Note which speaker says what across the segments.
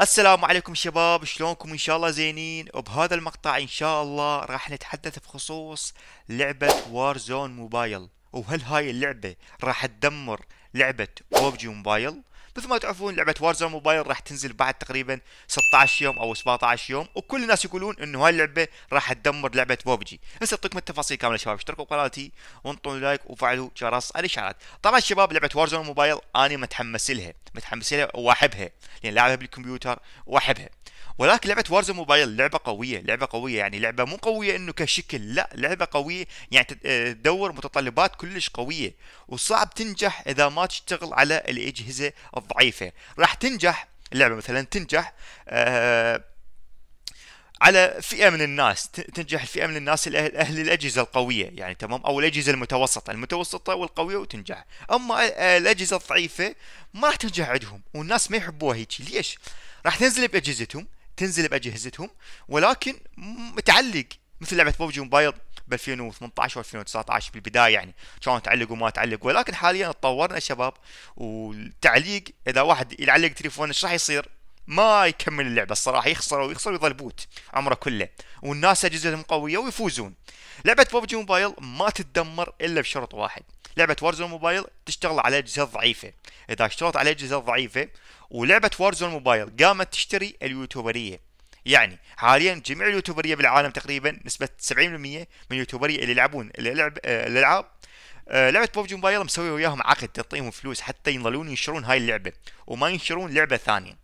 Speaker 1: السلام عليكم شباب شلونكم ان شاء الله زينين وبهذا المقطع ان شاء الله راح نتحدث بخصوص لعبة وارزون موبايل وهل هاي اللعبة راح تدمر لعبة بوبجي موبايل مثل ما تعرفون لعبة وارزون موبايل راح تنزل بعد تقريبا 16 يوم او 17 يوم وكل الناس يقولون انه هاي اللعبة راح تدمر لعبة بوبجي هسه اعطيكم التفاصيل كاملة شباب اشتركوا بقناتي وانطوا لايك وفعلوا جرس الاشعارات طبعا شباب لعبة وارزون موبايل انا متحمس لها متحمس لها واحبها لان لعبها بالكمبيوتر واحبها ولكن لعبه وارز موبايل لعبه قويه لعبه قويه يعني لعبه مو قويه انه كشكل لا لعبه قويه يعني آه، تدور متطلبات كلش قويه وصعب تنجح اذا ما تشتغل على الاجهزه الضعيفه راح تنجح اللعبه مثلا تنجح آه على فئه من الناس تنجح الفئه من الناس اهل الاجهزه القويه يعني تمام او الاجهزه المتوسطه المتوسطه والقويه وتنجح اما الاجهزه الضعيفه ما راح تنجح عندهم والناس ما يحبوها هيك ليش راح تنزل باجهزتهم تنزل باجهزتهم ولكن متعلق مثل لعبه ببجي موبايل ب 2018 و 2019 بالبدايه يعني كانوا تعلق وما تعلق ولكن حاليا تطورنا شباب والتعليق اذا واحد يعلق تليفونه ايش راح يصير؟ ما يكمل اللعبه الصراحه يخسر ويخسر ويظل بوت عمره كله والناس اجهزتهم قويه ويفوزون لعبه ببجي موبايل ما تتدمر الا بشرط واحد لعبه وارزون موبايل تشتغل على اجهزه ضعيفه اذا اشتغلت على اجهزه ضعيفه ولعبه وارزون موبايل قامت تشتري اليوتيوبريه يعني حاليا جميع اليوتيوبريه بالعالم تقريبا نسبه 70% من اليوتيوبريه اللي يلعبون اللعب آه، الالعاب آه، لعبه ببجي موبايل مسوي وياهم عقد تعطيهم فلوس حتى يظلون ينشرون هاي اللعبه وما ينشرون لعبه ثانيه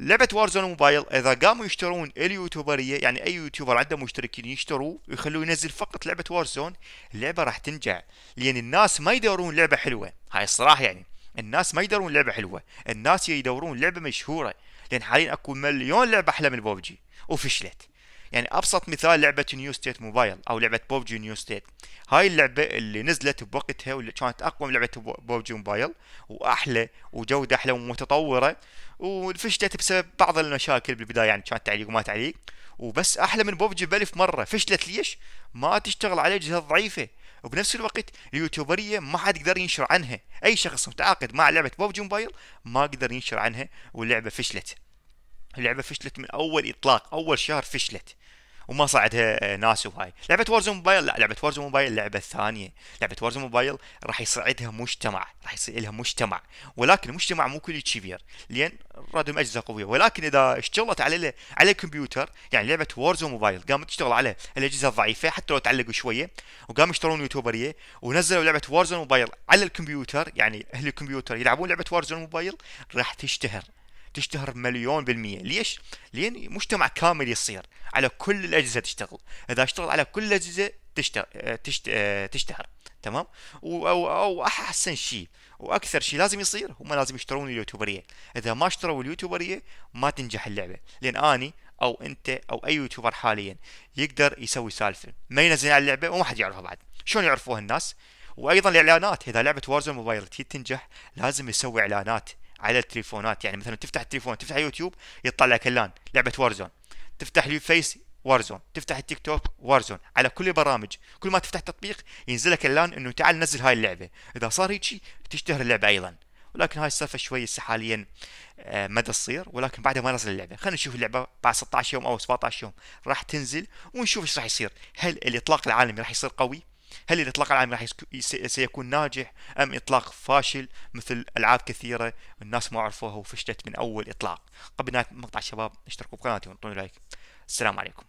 Speaker 1: لعبه وارزون موبايل اذا قاموا يشترون اليوتيوبريه يعني اي يوتيوبر عنده مشتركين يشتروه ويخلوه ينزل فقط لعبه وارزون اللعبه راح تنجح لان الناس ما يدورون لعبه حلوه هاي الصراحه يعني الناس ما يدورون لعبه حلوه الناس يدورون لعبه مشهوره لان حاليا اكو مليون لعبه احلى من بوبجي وفشلت يعني ابسط مثال لعبه نيو ستيت موبايل او لعبه بوبجي نيو ستيت هاي اللعبه اللي نزلت بوقتها واللي كانت اقوى من لعبه بوبجي موبايل واحلى وجوده احلى ومتطوره وفشلت بسبب بعض المشاكل بالبدايه يعني كانت تعليق وما تعليق وبس احلى من بوبجي بألف مره فشلت ليش؟ ما تشتغل على اجهزه ضعيفه وبنفس الوقت اليوتيوبريه ما حد يقدر ينشر عنها اي شخص متعاقد مع لعبه بوبجي موبايل ما قدر ينشر عنها واللعبه فشلت اللعبه فشلت من اول اطلاق اول شهر فشلت وما صعدها آه، ناس وهاي لعبه وارزون موبايل لا لعبه وارزون موبايل اللعبه الثانيه لعبه وارزون موبايل راح يصعدها مجتمع راح يصير لها مجتمع ولكن المجتمع مو كل كبير لان رادم اجهزه قويه ولكن اذا اشتغلت على على الكمبيوتر يعني لعبه وارزون موبايل قامت تشتغل على الاجهزه الضعيفه حتى لو تعلقوا شويه وقاموا يشترون يوتيوبريه ونزلوا لعبه وارزون موبايل على الكمبيوتر يعني اهل الكمبيوتر يلعبون لعبه وارزون موبايل راح تشتهر تشتهر مليون بالمية ليش؟ لأن مجتمع كامل يصير على كل الأجهزة تشتغل إذا اشتغل على كل الأجهزة تشتهر, آه، آه، تشتهر. تمام أو... أو أحسن شيء واكثر شيء لازم يصير هم لازم يشترون اليوتيوبريه اذا ما اشتروا اليوتيوبريه ما تنجح اللعبه لان اني او انت او اي يوتيوبر حاليا يقدر يسوي سالفه ما ينزل على اللعبه وما حد يعرفها بعد شلون يعرفوها الناس وايضا الاعلانات اذا لعبه وارزون موبايل تنجح لازم يسوي اعلانات على التليفونات يعني مثلا تفتح التليفون تفتح يوتيوب يطلع لك الان لعبه وارزون تفتح الفيس وارزون تفتح التيك توك وارزون على كل البرامج كل ما تفتح تطبيق ينزل لك الان انه تعال نزل هاي اللعبه اذا صار هيك تشتهر اللعبه ايضا ولكن هاي السالفه شوي حاليا آه، ما تصير ولكن بعدها ما نزل اللعبه خلينا نشوف اللعبه بعد 16 يوم او 17 يوم راح تنزل ونشوف ايش راح يصير هل الاطلاق العالمي راح يصير قوي هل الإطلاق العام راح سيكون ناجح أم إطلاق فاشل مثل ألعاب كثيرة الناس ما عرفوها وفشلت من أول إطلاق قبل نهاية مقطع شباب اشتركوا بقناتي وانطوني لايك السلام عليكم